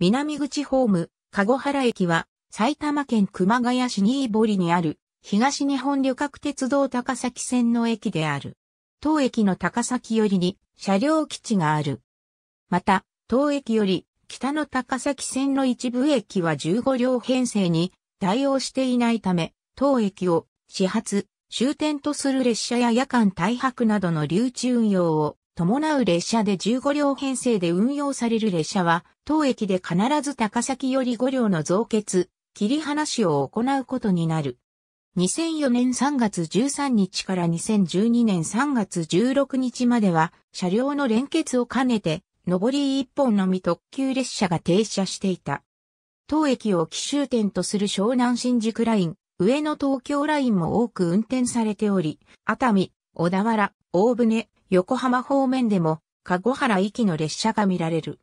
南口ホーム、籠原駅は、埼玉県熊谷市新堀にある、東日本旅客鉄道高崎線の駅である。当駅の高崎寄りに、車両基地がある。また、当駅より、北の高崎線の一部駅は15両編成に、対応していないため、当駅を、始発、終点とする列車や夜間大泊などの留置運用を伴う列車で15両編成で運用される列車は、当駅で必ず高崎より5両の増結、切り離しを行うことになる。2004年3月13日から2012年3月16日までは、車両の連結を兼ねて、上り1本のみ特急列車が停車していた。当駅を奇襲点とする湘南新宿ライン、上野東京ラインも多く運転されており、熱海、小田原、大船、横浜方面でも、籠原行きの列車が見られる。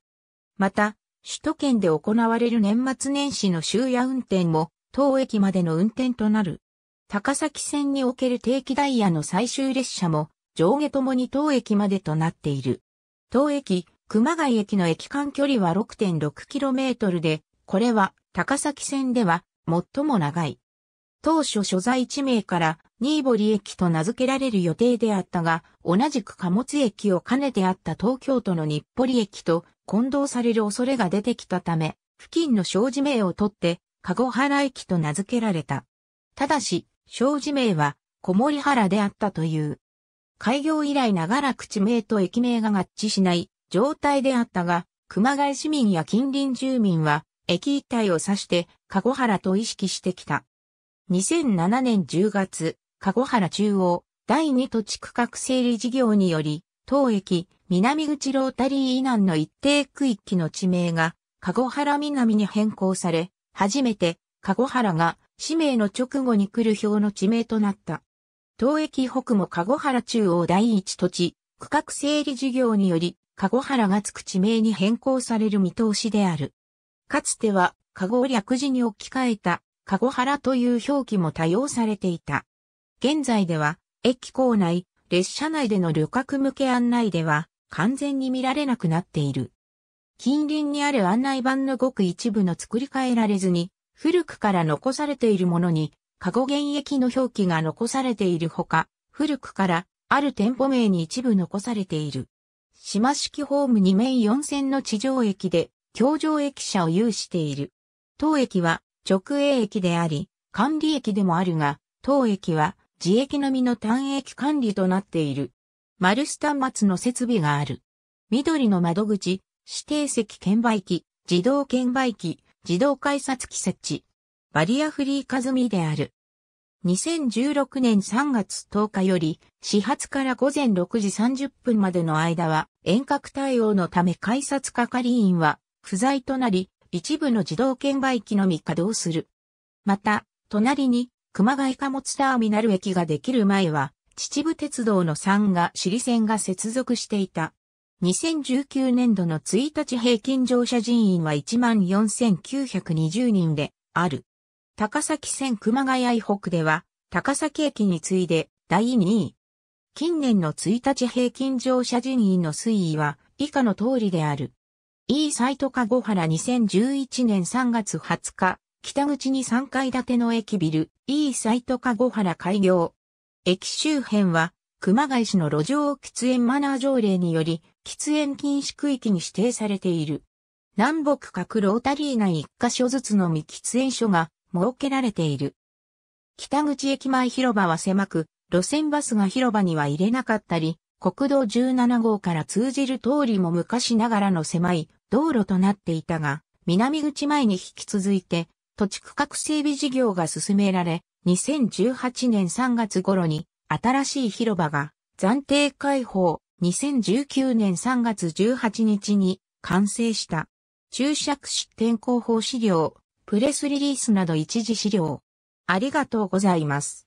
また、首都圏で行われる年末年始の終夜運転も、当駅までの運転となる。高崎線における定期ダイヤの最終列車も、上下ともに当駅までとなっている。当駅、熊谷駅の駅間距離は 6.6km で、これは高崎線では最も長い。当初所在地名からニーボリ駅と名付けられる予定であったが、同じく貨物駅を兼ねてあった東京都の日暮里駅と混同される恐れが出てきたため、付近の障子名を取って、籠原駅と名付けられた。ただし、障子名は小森原であったという。開業以来長らく地名と駅名が合致しない状態であったが、熊谷市民や近隣住民は、駅一帯を指して、籠原と意識してきた。2007年10月、籠原中央、第2土地区画整理事業により、当駅、南口ロータリー以南の一定区域の地名が、籠原南に変更され、初めて、籠原が、氏名の直後に来る表の地名となった。当駅北も籠原中央第一土地、区画整理事業により、籠原がつく地名に変更される見通しである。かつては、籠を略字に置き換えた、籠原という表記も多用されていた。現在では、駅構内、列車内での旅客向け案内では、完全に見られなくなっている。近隣にある案内板のごく一部の作り変えられずに、古くから残されているものに、過去現役の表記が残されているほか、古くからある店舗名に一部残されている。島式ホーム2面4線の地上駅で、京上駅舎を有している。当駅は直営駅であり、管理駅でもあるが、当駅は自駅のみの単駅管理となっている。丸ス端末の設備がある。緑の窓口、指定席券売機、自動券売機、自動改札機設置。バリアフリーかずみである。2016年3月10日より、始発から午前6時30分までの間は、遠隔対応のため改札係員は不在となり、一部の自動券売機のみ稼働する。また、隣に熊谷貨物ターミナル駅ができる前は、秩父鉄道の山が里線が接続していた。2019年度の1日平均乗車人員は14,920人である。高崎線熊谷北では、高崎駅に次いで第2位。近年の1日平均乗車人員の推移は以下の通りである。E サイトか5原2011年3月20日、北口に3階建ての駅ビル、E サイト籠原開業。駅周辺は、熊谷市の路上喫煙マナー条例により、喫煙禁止区域に指定されている。南北各ロータリー内1カ所ずつの未喫煙所が設けられている。北口駅前広場は狭く、路線バスが広場には入れなかったり、国道17号から通じる通りも昔ながらの狭い道路となっていたが、南口前に引き続いて土地区画整備事業が進められ、2018年3月頃に新しい広場が暫定開放、2019年3月18日に完成した。注釈出展広報資料、プレスリリースなど一時資料。ありがとうございます。